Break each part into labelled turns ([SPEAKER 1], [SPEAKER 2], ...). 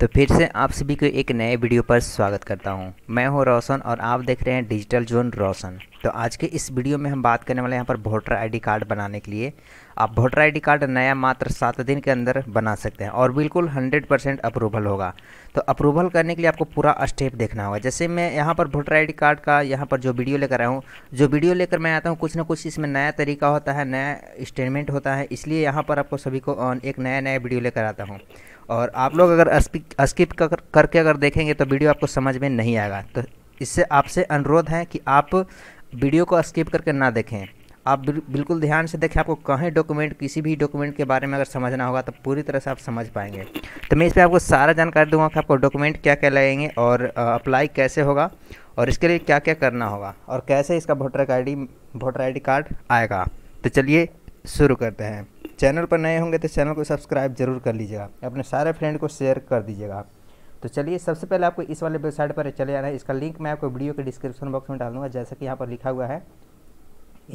[SPEAKER 1] तो फिर से आप सभी को एक नए वीडियो पर स्वागत करता हूं मैं हूं रोशन और आप देख रहे हैं डिजिटल जोन रोशन तो आज के इस वीडियो में हम बात करने वाले हैं यहाँ पर वोटर आईडी कार्ड बनाने के लिए आप वोटर आईडी कार्ड नया मात्र सात दिन के अंदर बना सकते हैं और बिल्कुल 100 परसेंट अप्रूवल होगा तो अप्रूवल करने के लिए आपको पूरा स्टेप देखना होगा जैसे मैं यहाँ पर वोटर आई कार्ड का यहाँ पर जो वीडियो लेकर आया हूँ जो वीडियो लेकर मैं आता हूँ कुछ ना कुछ इसमें नया तरीका होता है नया स्टेटमेंट होता है इसलिए यहाँ पर आपको सभी को एक नया नया वीडियो लेकर आता हूँ और आप लोग अगर स्किप कर, करके अगर देखेंगे तो वीडियो आपको समझ में नहीं आएगा तो इससे आपसे अनुरोध है कि आप वीडियो को स्किप करके ना देखें आप बिल्कुल ध्यान से देखें आपको कहीं डॉक्यूमेंट किसी भी डॉक्यूमेंट के बारे में अगर समझना होगा तो पूरी तरह से आप समझ पाएंगे तो मैं इस पर आपको सारा जानकारी दूंगा कि आपको डॉक्यूमेंट क्या क्या लगेंगे और अप्लाई कैसे होगा और इसके लिए क्या क्या करना होगा और कैसे इसका voter I D voter I card आएगा तो चलिए शुरू करते हैं चैनल पर नए होंगे तो चैनल को सब्सक्राइब जरूर कर लीजिएगा अपने सारे फ्रेंड को शेयर कर दीजिएगा तो चलिए सबसे पहले आपको इस वाले वेबसाइट पर चले जाना है इसका लिंक मैं आपको वीडियो के डिस्क्रिप्शन बॉक्स में डाल दूँगा जैसा कि यहाँ पर लिखा हुआ है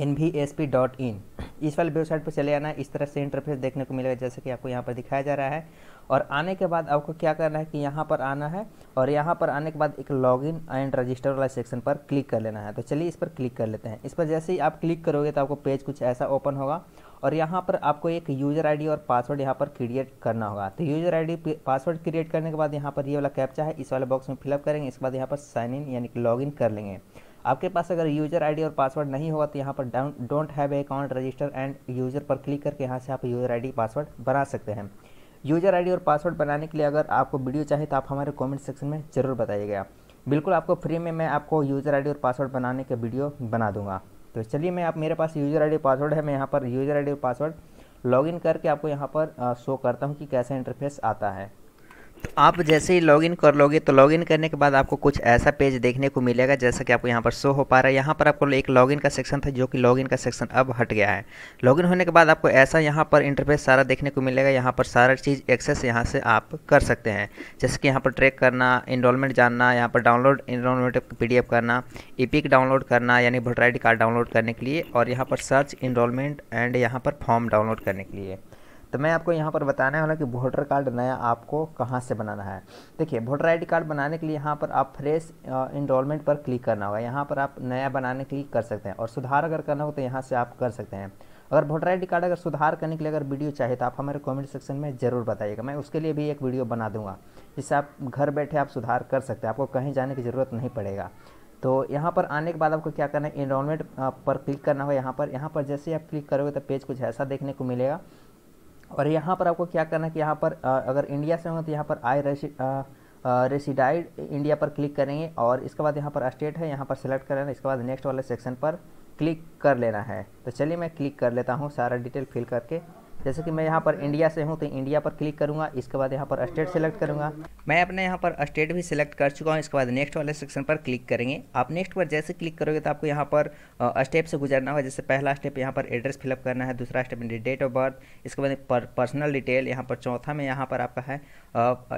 [SPEAKER 1] N V S P dot in इस वाले वेबसाइट पर चले आना इस तरह से इंटरफेस देखने को मिलेगा जैसे कि आपको यहाँ पर दिखाया जा रहा है और आने के बाद आपको क्या करना है कि यहाँ पर आना है और यहाँ पर आने के बाद एक लॉगिन एंड रजिस्टर वाला सेक्शन पर क्लिक कर लेना है तो चलिए इस पर क्लिक कर लेते हैं इस पर जैसे ही आप क्लिक करोगे तो आपको पेज कुछ ऐसा ओपन होगा और यहाँ पर आपको एक यूज़र आईडी और पासवर्ड यहाँ पर क्रिएट करना होगा तो यूज़र आईडी पासवर्ड क्रिएट करने के बाद यहाँ पर ये वाला कैप्चा है इस वाले बॉक्स में फिलअप करेंगे इसके बाद यहाँ पर साइन इन यानी कि लॉगिन कर लेंगे आपके पास अगर यूज़र आईडी और पासवर्ड नहीं होगा तो यहाँ पर don't have account register and user पर क्लिक करके यहाँ से आप यूज़र आईडी पासवर्ड बना सकते हैं यूज़र आईडी और पासवर्ड बनाने के लिए अगर आपको वीडियो चाहिए तो आप हमारे कमेंट सेक्शन में ज़रूर बताइएगा बिल्कुल आपको फ्री में मैं आपको यूज़र आईडी और पासवर्ड बनाने के वीडियो बना दूंगा तो चलिए मैं आप मेरे पास यूज़र आईडी पासवर्ड है मैं यहाँ पर यूज़र आईडी पासवर्ड लॉगिन करके आपको यहाँ पर शो करता हूँ कि कैसा इंटरफेस आता है तो आप जैसे ही लॉगिन कर लोगे तो लॉगिन करने के बाद आपको कुछ ऐसा पेज देखने को मिलेगा जैसा कि आपको यहाँ पर शो हो पा रहा है यहाँ पर आपको एक लॉगिन का सेक्शन था जो कि लॉगिन का सेक्शन अब हट गया है लॉगिन होने के बाद आपको ऐसा यहाँ पर इंटरफेस सारा देखने को मिलेगा यहाँ पर सारा चीज़ एक्सेस यहाँ से आप कर सकते हैं जैसे कि यहाँ पर ट्रैक करना इनरोलमेंट जानना यहाँ पर डाउनलोड इनरोलमेंट पी करना ईपिक डाउनलोड करना यानी वोटर आई कार्ड डाउनलोड करने के लिए और यहाँ पर सर्च इनरोलमेंट एंड यहाँ पर फॉर्म डाउनलोड करने के लिए तो मैं आपको यहाँ पर बताने वाला कि वोटर कार्ड नया आपको कहाँ से बनाना है देखिए वोटर आईडी कार्ड बनाने के लिए यहाँ पर आप फ्रेश इनरोलमेंट पर क्लिक करना होगा यहाँ पर आप नया बनाने क्लिक कर सकते हैं और सुधार अगर करना हो तो यहाँ से आप कर सकते हैं अगर वोटर आई कार्ड अगर सुधार करने के लिए अगर वीडियो चाहिए तो आप हमारे कमेंट सेक्शन में ज़रूर बताइएगा मैं उसके लिए भी एक वीडियो बना दूंगा जिससे आप घर बैठे आप सुधार कर सकते हैं आपको कहीं जाने की ज़रूरत नहीं पड़ेगा तो यहाँ पर आने के बाद आपको क्या करना है इनरोलमेंट पर क्लिक करना होगा यहाँ पर यहाँ पर जैसे आप क्लिक करोगे तो पेज कुछ ऐसा देखने को मिलेगा और यहाँ पर आपको क्या करना है कि यहाँ पर आ, अगर इंडिया से होंगे तो यहाँ पर आई रेसि रेसिडाइड इंडिया पर क्लिक करेंगे और इसके बाद यहाँ पर स्टेट है यहाँ पर सेलेक्ट कर लेना इसके बाद नेक्स्ट वाले सेक्शन पर क्लिक कर लेना है तो चलिए मैं क्लिक कर लेता हूँ सारा डिटेल फिल करके जैसे कि मैं यहाँ पर इंडिया से हूँ तो इंडिया पर क्लिक करूँगा इसके बाद यहाँ पर स्टेट सेलेक्ट करूँगा मैं अपने यहाँ पर स्टेट भी सिलेक्ट कर चुका हूँ इसके बाद नेक्स्ट वाले सेक्शन पर क्लिक करेंगे आप नेक्स्ट पर जैसे क्लिक करोगे तो आपको यहाँ पर स्टेप से गुजरना होगा जैसे पहला स्टेप यहाँ पर एड्रेस फिलअप करना है दूसरा स्टेप डेट ऑफ बर्थ इसके बाद पर्सनल डिटेल यहाँ पर चौथा में यहाँ पर आपका है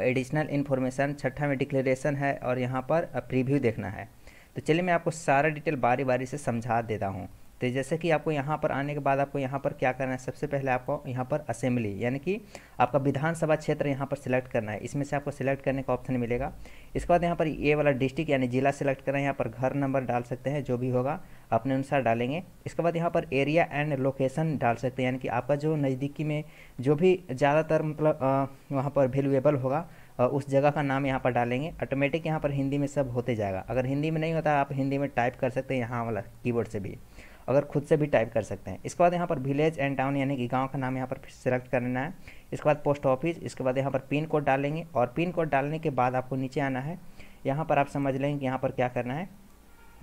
[SPEAKER 1] एडिशनल इन्फॉर्मेशन छठा में डिक्लेरेशन है और यहाँ पर प्रीव्यू देखना है तो चलिए मैं आपको सारा डिटेल बारी बारी से समझा देता हूँ तो जैसे कि आपको यहाँ पर आने के बाद आपको यहाँ पर क्या करना है सबसे पहले आपको यहाँ पर असेंबली यानी कि आपका विधानसभा क्षेत्र यहाँ पर सिलेक्ट करना है इसमें से आपको सिलेक्ट करने का ऑप्शन मिलेगा इसके बाद यहाँ पर ये वाला डिस्ट्रिक्ट यानी जिला सिलेक्ट करना है यहाँ पर घर नंबर डाल सकते हैं जो भी होगा अपने अनुसार डालेंगे इसके बाद यहाँ पर एरिया एंड लोकेशन डाल सकते हैं यानी कि आपका जो नज़दीकी में जो भी ज़्यादातर मतलब वहाँ पर वैल्यूएबल होगा उस जगह का नाम यहाँ पर डालेंगे ऑटोमेटिक यहाँ पर हिंदी में सब होते जाएगा अगर हिंदी में नहीं होता आप हिंदी में टाइप कर सकते हैं यहाँ वाला कीबोर्ड से भी अगर खुद से भी टाइप कर सकते हैं इसके बाद यहाँ पर विलेज एंड टाउन यानी कि गाँव का नाम यहाँ पर सिलेक्ट करना है इसके बाद पोस्ट ऑफिस इसके बाद यहाँ पर पिन कोड डालेंगे और पिन कोड डालने के बाद आपको नीचे आना है यहाँ पर आप समझ लेंगे कि यहाँ पर क्या करना है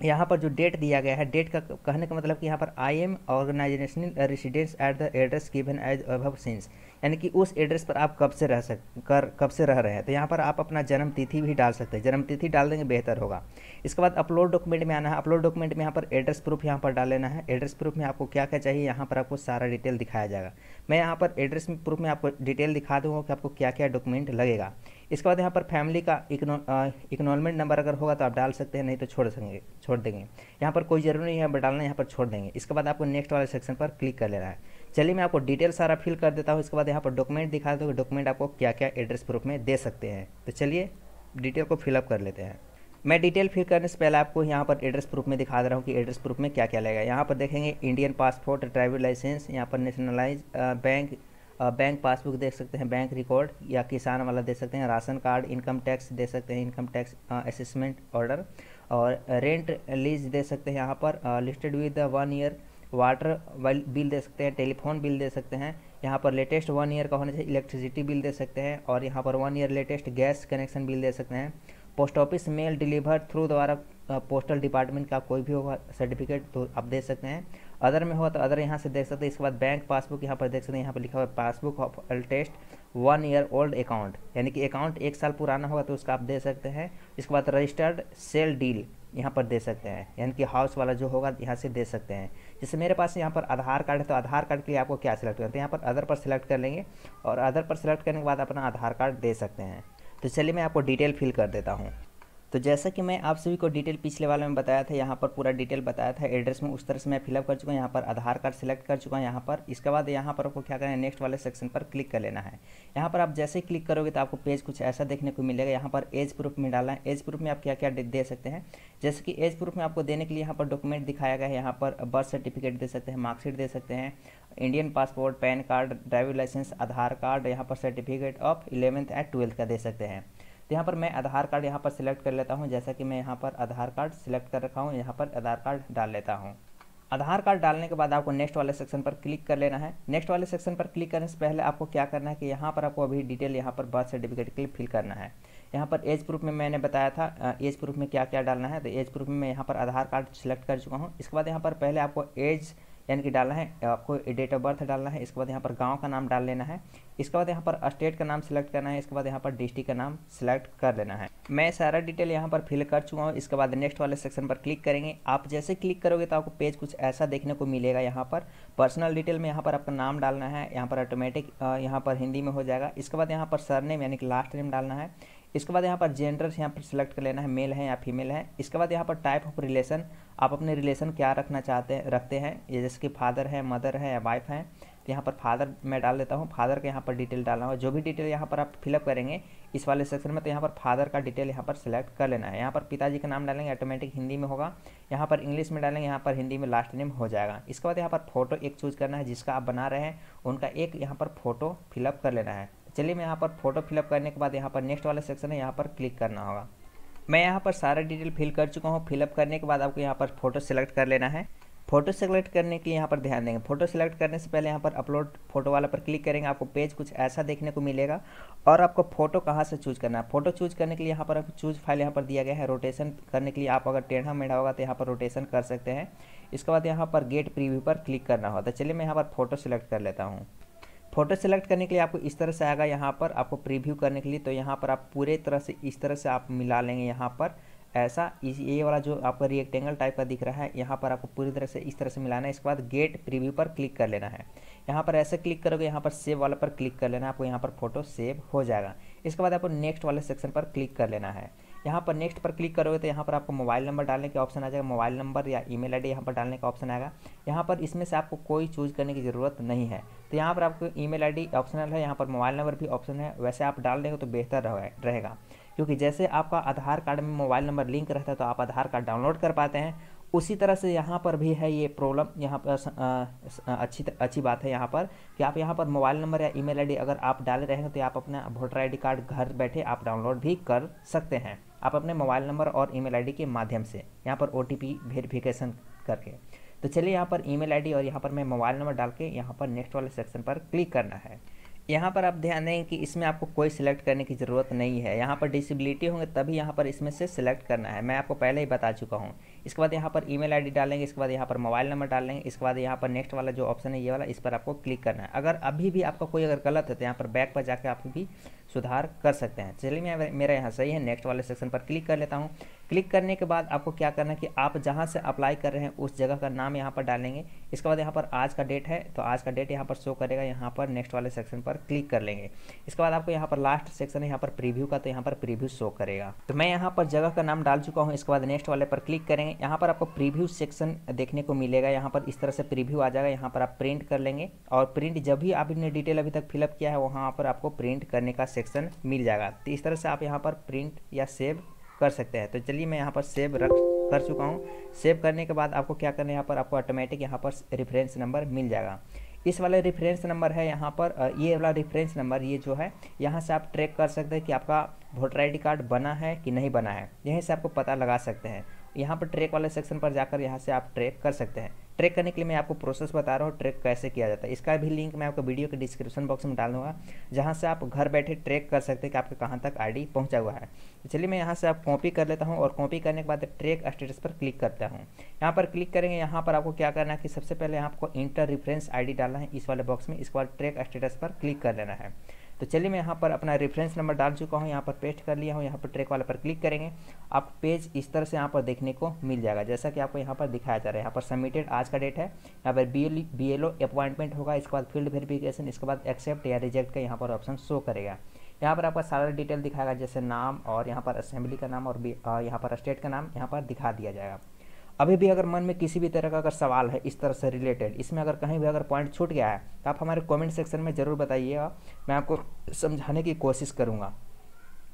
[SPEAKER 1] यहाँ पर जो डेट दिया गया है डेट का कहने का मतलब कि यहाँ पर I am organisational residence at the address given as above since यानी कि उस एड्रेस पर आप कब से रह सक कर कब से रह रहे हैं तो यहाँ पर आप अपना जन्म तिथि भी डाल सकते हैं जन्म तिथि डाल देंगे बेहतर होगा इसके बाद अपलोड डॉक्यूमेंट में आना है अपलोड डॉक्यूमेंट में यहाँ पर एड्रेस प्रूफ यहाँ पर डाल लेना है एड्रेस प्रूफ में आपको क्या क्या चाहिए यहाँ पर आपको सारा डिटेल दिखाया जाएगा मैं यहाँ पर एड्रेस प्रूफ में आपको डिटेल दिखा दूँगा कि आपको क्या क्या डॉक्यूमेंट लगेगा इसके बाद यहाँ पर फैमिली का इकनोलमेंट नंबर अगर होगा तो आप डाल सकते हैं नहीं तो छोड़ सकेंगे छोड़ देंगे यहाँ पर कोई जरूरी नहीं है डालना यहाँ पर छोड़ देंगे इसके बाद आपको नेक्स्ट वाले सेक्शन पर क्लिक कर लेना है चलिए मैं आपको डिटेल सारा फिल कर देता हूँ इसके बाद यहाँ पर डॉक्यूमेंट दिखा दो डॉक्यूमेंट आपको क्या क्या एड्रेस प्रूफ में दे सकते हैं तो चलिए डिटेल को फिलअप कर लेते हैं मैं डिटेल फिल करने से पहले आपको यहाँ पर एड्रेस प्रूफ में दिखा दे रहा हूँ कि एड्रेस प्रूफ में क्या क्या लगेगा यहाँ पर देखेंगे इंडियन पासपोर्ट ड्राइविंग लाइसेंस यहाँ पर नेशनलाइज बैंक बैंक पासबुक देख सकते हैं बैंक रिकॉर्ड या किसान वाला देख सकते हैं राशन कार्ड इनकम टैक्स दे सकते हैं इनकम टैक्स असेसमेंट ऑर्डर और रेंट लीज दे सकते हैं यहाँ पर listed with one year water bill दे सकते हैं टेलीफोन बिल दे सकते हैं यहाँ पर लेटेस्ट वन ईयर का होना चाहिए इलेक्ट्रिसिटी बिल दे सकते हैं और यहाँ पर one year latest gas connection bill दे सकते हैं post office mail deliver through द्वारा पोस्टल डिपार्टमेंट का कोई भी होगा सर्टिफिकेट तो आप दे सकते हैं अदर में होगा तो अदर यहाँ से देख सकते हैं इसके बाद बैंक पासबुक यहाँ पर देख सकते हैं यहाँ पर लिखा हुआ है passbook of latest one year old account यानी कि अकाउंट एक साल पुराना होगा तो उसका आप दे सकते हैं इसके बाद रजिस्टर्ड सेल डील यहाँ पर दे सकते हैं यानी कि हाउस वाला जो होगा यहाँ से दे सकते हैं जैसे मेरे पास यहाँ पर आधार कार्ड है तो आधार कार्ड के लिए आपको क्या सिलेक्ट करना है तो यहाँ पर अदर पर सिलेक्ट कर लेंगे और अदर पर सिलेक्ट करने के बाद अपना आधार कार्ड दे सकते हैं तो चलिए मैं आपको डिटेल फिल कर देता हूँ तो जैसा कि मैं आप सभी को डिटेल पिछले वाले में बताया था यहाँ पर पूरा डिटेल बताया था एड्रेस में उस तरह से मैं फिलअप कर चुका हूँ यहाँ पर आधार कार्ड सेलेक्ट कर चुका हूँ यहाँ पर इसके बाद यहाँ पर आपको क्या करना है नेक्स्ट वाले सेक्शन पर क्लिक कर लेना है यहाँ पर आप जैसे ही क्लिक करोगे तो आपको पेज कुछ ऐसा देखने को मिलेगा यहाँ पर एज प्रूफ में डालना है एज प्रूफ में आप क्या क्या दे सकते हैं जैसे कि एज प्रूफ में आपको देने के लिए यहाँ पर डॉक्यूमेंट दिखाया गया है यहाँ पर बर्थ सर्टिफिकेट दे सकते हैं मार्कशीट दे सकते हैं Indian passport PAN card driving licence Aadhaar card यहाँ पर certificate of eleventh and twelfth का दे सकते हैं तो यहाँ पर मैं आधार कार्ड यहाँ पर सिलेक्ट कर लेता हूँ जैसा कि मैं यहाँ पर आधार कार्ड सिलेक्ट कर रखा हूँ यहाँ पर आधार कार्ड डाल लेता हूँ आधार कार्ड डालने के बाद आपको नेक्स्ट वाले सेक्शन पर क्लिक कर लेना है नेक्स्ट वाले सेक्शन पर क्लिक करने से पहले आपको क्या करना है कि यहाँ पर आपको अभी डिटेल यहाँ पर बर्थ सर्टिफिकेट के लिए फिल करना है यहाँ पर एज प्रूफ में मैंने बताया था एज प्रूफ में क्या क्या डालना है तो एज प्रूफ में मैं यहाँ पर आधार कार्ड सिलेक्ट कर चुका हूँ इसके बाद यहाँ पर पहले आपको एज age... यानी कि डालना है आपको डेट ऑफ बर्थ डालना है इसके बाद यहाँ पर गाँव का नाम डाल लेना है इसके बाद यहाँ पर स्टेट का नाम सिलेक्ट करना है इसके बाद यहाँ पर डिस्ट्रिक्ट का नाम सिलेक्ट कर लेना है मैं सारा डिटेल यहाँ पर फिल कर चुका हूँ इसके बाद नेक्स्ट वाले सेक्शन पर क्लिक करेंगे आप जैसे क्लिक करोगे तो आपको पेज कुछ ऐसा देखने को मिलेगा यहाँ पर पर्सनल डिटेल में यहाँ पर आपका नाम डालना है यहाँ पर ऑटोमेटिक यहाँ पर हिंदी में हो जाएगा इसके बाद यहाँ पर सरनेम यानी कि लास्ट नेम डालना है इसके बाद यहाँ पर जेंडर यहाँ पर सिलेक्ट कर लेना है मेल है या फीमेल है इसके बाद यहाँ पर टाइप ऑफ रिलेशन आप अपने रिलेशन क्या रखना चाहते हैं रखते हैं ये जैसे कि फादर है मदर है या वाइफ है तो यहाँ पर फादर मैं डाल देता हूँ फादर का यहाँ पर डिटेल डालना हुआ जो भी डिटेल यहाँ पर आप फिलअप करेंगे इस वाले सेक्शन में तो यहाँ पर फादर का डिटेल यहाँ पर सिलेक्ट कर लेना है यहाँ पर पिताजी का नाम डालेंगे ऑटोमेटिक हिंदी में होगा यहाँ पर इंग्लिश में डालेंगे यहाँ पर हिंदी में लास्ट नेम हो जाएगा इसके बाद यहाँ पर फोटो एक चूज करना है जिसका आप बना रहे हैं उनका एक यहाँ पर फोटो फिलअप कर लेना है चलिए मैं यहाँ पर फोटो फिलअप करने के बाद यहाँ पर नेक्स्ट वाला सेक्शन है यहाँ पर क्लिक करना होगा मैं यहाँ पर सारा डिटेल फिल कर चुका हूँ फिलअप करने के बाद आपको यहाँ पर फोटो सेलेक्ट कर लेना है फोटो सेलेक्ट करने के यहाँ पर ध्यान देंगे फोटो सेलेक्ट करने से पहले यहाँ पर अपलोड फोटो वाला पर क्लिक करेंगे आपको पेज कुछ ऐसा देखने को मिलेगा और आपको फोटो कहाँ से चूज करना है फोटो चूज करने के लिए यहाँ पर आपको चूज फाइल यहाँ पर दिया गया है रोटेशन करने के लिए आप अगर टेढ़ा मेढ़ा होगा तो यहाँ पर रोटेशन कर सकते हैं इसके बाद यहाँ पर गेट प्रीव्यू पर क्लिक करना होता है चलिए मैं यहाँ पर फोटो सेलेक्ट कर लेता हूँ फोटो सेलेक्ट करने के लिए आपको इस तरह से आएगा यहाँ पर आपको प्रीव्यू करने के लिए तो यहाँ पर आप पूरे तरह से इस तरह से आप मिला लेंगे यहाँ पर ऐसा इस ये वाला जो आपका रिएक्टेंगल टाइप का दिख रहा है यहाँ पर आपको पूरी तरह से इस तरह से मिलाना है इसके बाद गेट प्रीव्यू पर क्लिक कर लेना है यहाँ पर ऐसे क्लिक करोगे यहाँ पर सेव वाला पर क्लिक कर लेना है आपको यहाँ पर फोटो सेव हो जाएगा इसके बाद आपको नेक्स्ट वाले सेक्शन पर क्लिक कर लेना है यहाँ पर नेक्स्ट पर क्लिक करोगे तो यहाँ पर आपको मोबाइल नंबर डालने का ऑप्शन आ जाएगा मोबाइल नंबर या ईमेल आईडी यहाँ पर डालने का ऑप्शन आएगा यहाँ पर इसमें से आपको कोई चूज़ करने की ज़रूरत नहीं है तो यहाँ पर आपको ईमेल आईडी ऑप्शनल है यहाँ पर मोबाइल नंबर भी ऑप्शन है वैसे आप डाल देंगे तो बेहतर रहेगा क्योंकि जैसे आपका आधार कार्ड में मोबाइल नंबर लिंक रहता है तो आप आधार कार्ड डाउनलोड कर पाते हैं उसी तरह से यहाँ पर भी है ये प्रॉब्लम यहाँ पर अच्छी अच्छी बात है यहाँ पर कि आप यहाँ पर मोबाइल नंबर या ईमेल आईडी अगर आप डाले रहेंगे तो आप अपना वोटर आईडी कार्ड घर बैठे आप डाउनलोड भी कर सकते हैं आप अपने मोबाइल नंबर और ईमेल आईडी के माध्यम से यहाँ पर ओ वेरिफिकेशन करके तो चलिए यहाँ पर ईमेल आईडी और यहाँ पर मैं मोबाइल नंबर डाल के यहाँ पर नेक्स्ट वाले सेक्शन पर क्लिक करना है यहाँ पर आप ध्यान दें कि इसमें आपको कोई सिलेक्ट करने की ज़रूरत नहीं है यहाँ पर डिसेबिलिटी होंगे तभी यहाँ पर इसमें से सिलेक्ट करना है मैं आपको पहले ही बता चुका हूँ इसके बाद यहाँ पर ईमेल आईडी डालेंगे इसके बाद यहाँ पर मोबाइल नंबर डाल लेंगे इसके बाद यहाँ पर नेक्स्ट वाला जो ऑप्शन है ये वाला इस पर आपको क्लिक करना है अगर अभी भी आपका कोई अगर गलत है तो यहाँ पर बैक पर जाकर आप भी सुधार कर सकते हैं चलिए मैं मेरा यहाँ सही है नेक्स्ट वाले सेक्शन पर क्लिक कर लेता हूँ क्लिक करने के बाद आपको क्या करना है कि आप जहाँ से अप्लाई कर रहे हैं उस जगह का नाम यहाँ पर डालेंगे इसके बाद यहाँ पर आज का डेट है तो आज का डेट यहाँ पर शो करेगा यहाँ पर नेक्स्ट वाले सेक्शन पर क्लिक कर लेंगे इसके बाद आपको यहाँ पर लास्ट सेक्शन है यहाँ पर प्रीव्यू का तो यहाँ पर प्रीव्यू शो करेगा तो मैं यहाँ पर जगह का नाम डाल चुका हूँ इसके बाद नेक्स्ट वाले पर क्लिक करेंगे यहाँ पर आपको प्रीव्यू सेक्शन देखने को मिलेगा यहाँ पर इस तरह से प्रीव्यू आ जाएगा यहाँ पर आप प्रिंट कर लेंगे और प्रिंट जब भी आपने डिटेल अभी तक फिलअप किया है वहाँ पर आपको प्रिंट करने का सेक्शन मिल जाएगा तो इस तरह से आप यहाँ पर प्रिंट या सेव कर सकते हैं तो चलिए मैं यहाँ पर सेव रख कर चुका हूँ सेव करने के बाद आपको क्या करना है यहाँ पर आपको ऑटोमेटिक यहाँ पर रेफरेंस नंबर मिल जाएगा इस वाला रेफरेंस नंबर है यहाँ पर ये वाला रेफरेंस नंबर ये जो है यहाँ से आप ट्रैक कर सकते हैं कि आपका वोटर आई कार्ड बना है कि नहीं बना है यहीं से आपको पता लगा सकते हैं यहाँ पर ट्रैक वाले सेक्शन पर जाकर यहाँ से आप ट्रैक कर सकते हैं ट्रैक करने के लिए मैं आपको प्रोसेस बता रहा हूँ ट्रैक कैसे किया जाता है इसका भी लिंक मैं आपको वीडियो के डिस्क्रिप्शन बॉक्स में डालूंगा जहाँ से आप घर बैठे ट्रैक कर सकते हैं कि आपके कहाँ तक आईडी पहुँचा हुआ है तो चलिए मैं यहाँ से आप कॉपी कर लेता हूँ और कॉपी करने के बाद ट्रैक स्टेटस पर क्लिक करता हूँ यहाँ पर क्लिक करेंगे यहाँ पर आपको क्या करना है कि सबसे पहले आपको इंटर रिफरेंस आई डालना है इस वाले बॉक्स में इसके बाद ट्रैक स्टेटस पर क्लिक कर लेना है तो चलिए मैं यहाँ पर अपना रेफरेंस नंबर डाल चुका हूँ यहाँ पर पेस्ट कर लिया हूँ यहाँ पर ट्रैक वाले पर क्लिक करेंगे आप पेज इस तरह से यहाँ पर देखने को मिल जाएगा जैसा कि आपको यहाँ पर दिखाया जा रहा है यहाँ पर सबमिटेड आज का डेट है यहाँ पर बी एल अपॉइंटमेंट होगा इसके बाद फील्ड वेरिफिकेशन इसके बाद एक्सेप्ट या रिजेक्ट का यहाँ पर ऑप्शन शो करेगा यहाँ पर आपका सारा डिटेल दिखाएगा जैसे नाम और यहाँ पर असेंबली का नाम और यहाँ पर स्टेट का नाम यहाँ पर दिखा दिया जाएगा अभी भी अगर मन में किसी भी तरह का अगर सवाल है इस तरह से रिलेटेड इसमें अगर कहीं भी अगर पॉइंट छूट गया है तो आप हमारे कमेंट सेक्शन में ज़रूर बताइएगा मैं आपको समझाने की कोशिश करूँगा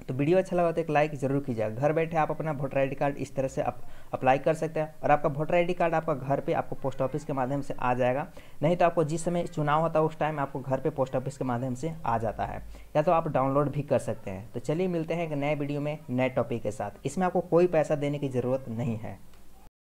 [SPEAKER 1] तो वीडियो अच्छा लगा तो एक लाइक जरूर कीजिएगा घर बैठे आप अपना वोटर आई कार्ड इस तरह से आप अप्लाई कर सकते हैं और आपका वोटर आई कार्ड आपका घर पे आपको पोस्ट ऑफिस के माध्यम से आ जाएगा नहीं तो आपको जिस समय चुनाव होता है उस टाइम आपको घर पे पोस्ट ऑफिस के माध्यम से आ जाता है या तो आप डाउनलोड भी कर सकते हैं तो चलिए मिलते हैं एक नए वीडियो में नए टॉपिक के साथ इसमें आपको कोई पैसा देने की ज़रूरत नहीं है